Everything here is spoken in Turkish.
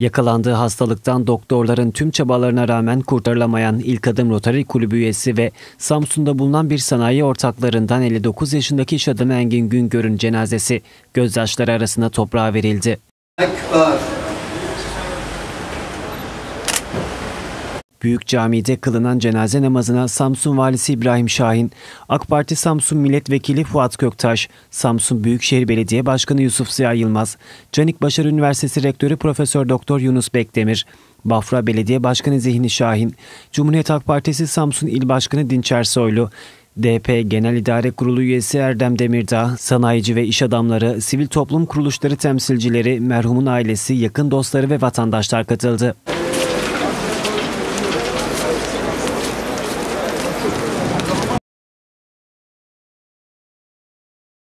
Yakalandığı hastalıktan doktorların tüm çabalarına rağmen kurtarılamayan ilk adım Rotary Kulübü üyesi ve Samsun'da bulunan bir sanayi ortaklarından 59 yaşındaki iş adamı Engin Güngör'ün cenazesi gözyaşları arasında toprağa verildi. Akbar. Büyük Cami'de kılınan cenaze namazına Samsun Valisi İbrahim Şahin, AK Parti Samsun Milletvekili Fuat Köktaş, Samsun Büyükşehir Belediye Başkanı Yusuf Ziya Yılmaz, Canik Başar Üniversitesi Rektörü Profesör Doktor Yunus Bekdemir, Bafra Belediye Başkanı Zihni Şahin, Cumhuriyet Ak Partisi Samsun İl Başkanı Dinçer Soylu, DP Genel İdare Kurulu üyesi Erdem Demirdağ, sanayici ve iş adamları, sivil toplum kuruluşları temsilcileri, merhumun ailesi, yakın dostları ve vatandaşlar katıldı.